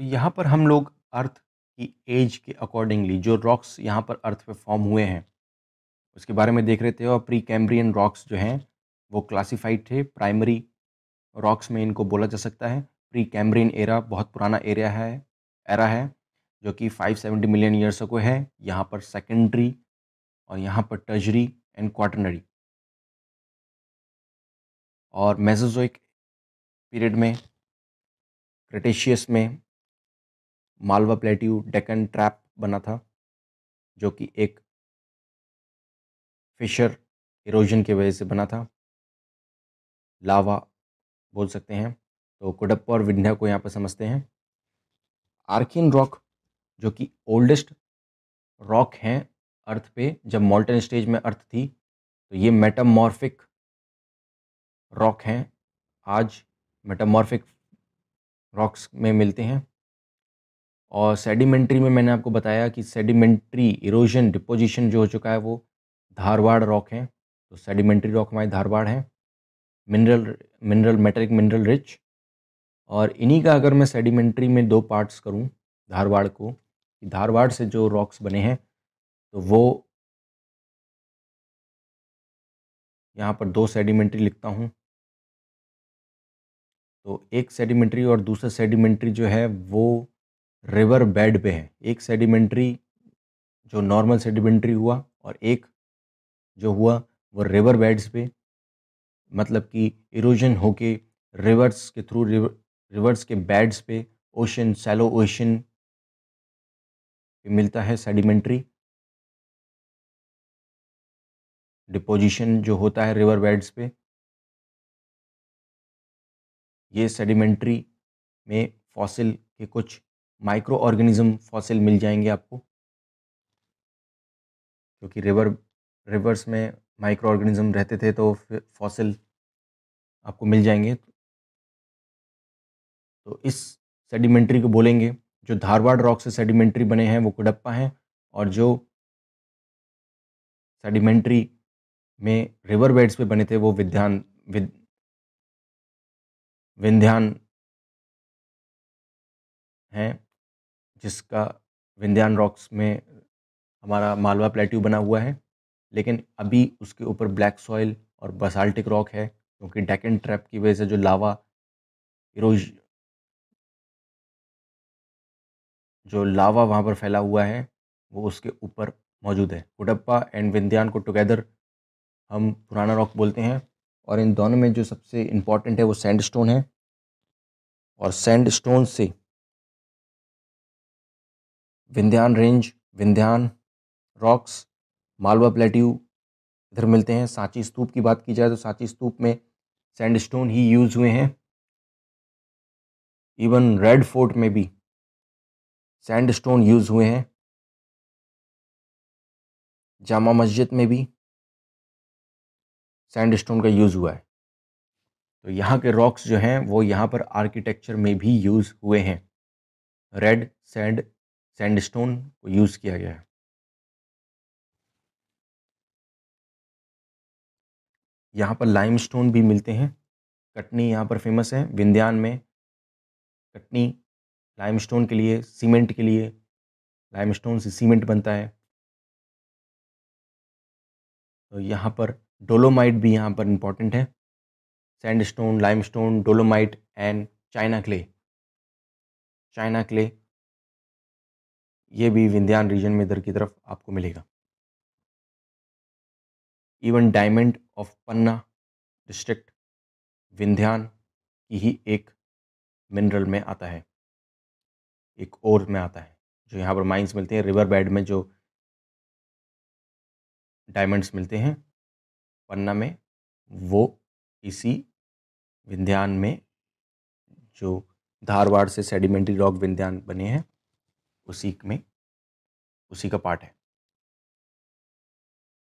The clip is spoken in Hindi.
तो यहाँ पर हम लोग अर्थ की एज के अकॉर्डिंगली जो रॉक्स यहाँ पर अर्थ पे फॉर्म हुए हैं उसके बारे में देख रहे थे और प्री कैम्ब्रियन रॉक्स जो हैं वो क्लासिफाइड थे प्राइमरी रॉक्स में इनको बोला जा सकता है प्री कैम्ब्रियन एरा बहुत पुराना एरिया है एरा है जो कि 570 मिलियन ईयर्स को है यहाँ पर सेकेंडरी और यहाँ पर टर्जरी एंड क्वाटनरी और मेजोजोइक पीरियड में क्रिटेशियस में मालवा प्लेट्यू डेकन ट्रैप बना था जो कि एक फिशर इरोजन की वजह से बना था लावा बोल सकते हैं तो कुडप्पा और विंध्या को यहाँ पर समझते हैं आर्किन रॉक जो कि ओल्डेस्ट रॉक हैं अर्थ पे जब मॉल्टन स्टेज में अर्थ थी तो ये मेटामॉर्फिक रॉक हैं आज मेटामॉर्फिक रॉक्स में मिलते हैं और सेडिमेंट्री में मैंने आपको बताया कि सेडिमेंट्री इरोजन डिपोजिशन जो हो चुका है वो धारवाड़ रॉक हैं तो सेडिमेंट्री रॉक हमारे धारवाड़ हैं mineral mineral metallic mineral rich और इन्हीं का अगर मैं सेडिमेंट्री में दो पार्ट्स करूं धारवाड़ को धारवाड़ से जो रॉक्स बने हैं तो वो यहाँ पर दो सेडिमेंट्री लिखता हूँ तो एक सेडिमेंट्री और दूसरा सेडिमेंट्री जो है वो रिवर बेड पे है एक सेडिमेंट्री जो नॉर्मल सेडिमेंट्री हुआ और एक जो हुआ वो रिवर बेड्स पे मतलब कि इरोजन होके रिवर्स के थ्रू रिवर्स के बेड्स पे ओशन सैलो ओशन पे मिलता है सेडिमेंट्री डिपोजिशन जो होता है रिवर बेड्स पे ये सेडिमेंट्री में फॉसिल के कुछ माइक्रो ऑर्गेनिज्म फॉसिल मिल जाएंगे आपको क्योंकि रिवर रिवर्स में माइक्रो ऑर्गेनिज्म रहते थे तो फॉसिल आपको मिल जाएंगे तो इस सेडिमेंट्री को बोलेंगे जो धारवाड़ रॉक से सेडिमेंट्री बने हैं वो कुडप्पा हैं और जो सेडिमेंट्री में रिवर बेड्स पे बने थे वो विध्यान विद विंध्यान हैं जिसका विंध्यान रॉक्स में हमारा मालवा प्लेट्यू बना हुआ है लेकिन अभी उसके ऊपर ब्लैक सॉइल और बसाल्टिक रॉक है क्योंकि एंड ट्रैप की वजह से जो लावा इरोज जो लावा वहाँ पर फैला हुआ है वो उसके ऊपर मौजूद है कुडप्पा एंड विंध्यान को टुगेदर हम पुराना रॉक बोलते हैं और इन दोनों में जो सबसे इम्पॉर्टेंट है वो सैंडस्टोन है और सैंडस्टोन से Vindhyan range Vindhyan rocks Malwa plateau इधर मिलते हैं सांची स्तूप की बात की जाए तो सांची स्तूप में सैंडस्टोन ही यूज़ हुए हैं इवन रेड फोर्ट में भी सैंडस्टोन यूज़ हुए हैं जामा मस्जिद में भी सैंडस्टोन का यूज़ हुआ है तो यहाँ के रॉक्स जो हैं वो यहाँ पर आर्किटेक्चर में भी यूज़ हुए हैं रेड सैंड सैंडस्टोन को यूज़ किया गया है यहाँ पर लाइमस्टोन भी मिलते हैं कटनी यहाँ पर फेमस है विंध्यान में कटनी लाइमस्टोन के लिए सीमेंट के लिए लाइमस्टोन से सीमेंट बनता है तो यहाँ पर डोलोमाइट भी यहाँ पर इम्पॉर्टेंट है sandstone limestone dolomite and china clay china clay ये भी विंध्यान रीजन में इधर की तरफ आपको मिलेगा even diamond of Panna district Vindhyan की ही एक मिनरल में आता है एक और में आता है जो यहाँ पर माइंस मिलते हैं रिवर बेड में जो डायमंड्स मिलते हैं पन्ना में वो इसी विंध्यान में जो धारवाड़ से सेडिमेंट्री रॉक विंध्यान बने हैं उसी में उसी का पार्ट है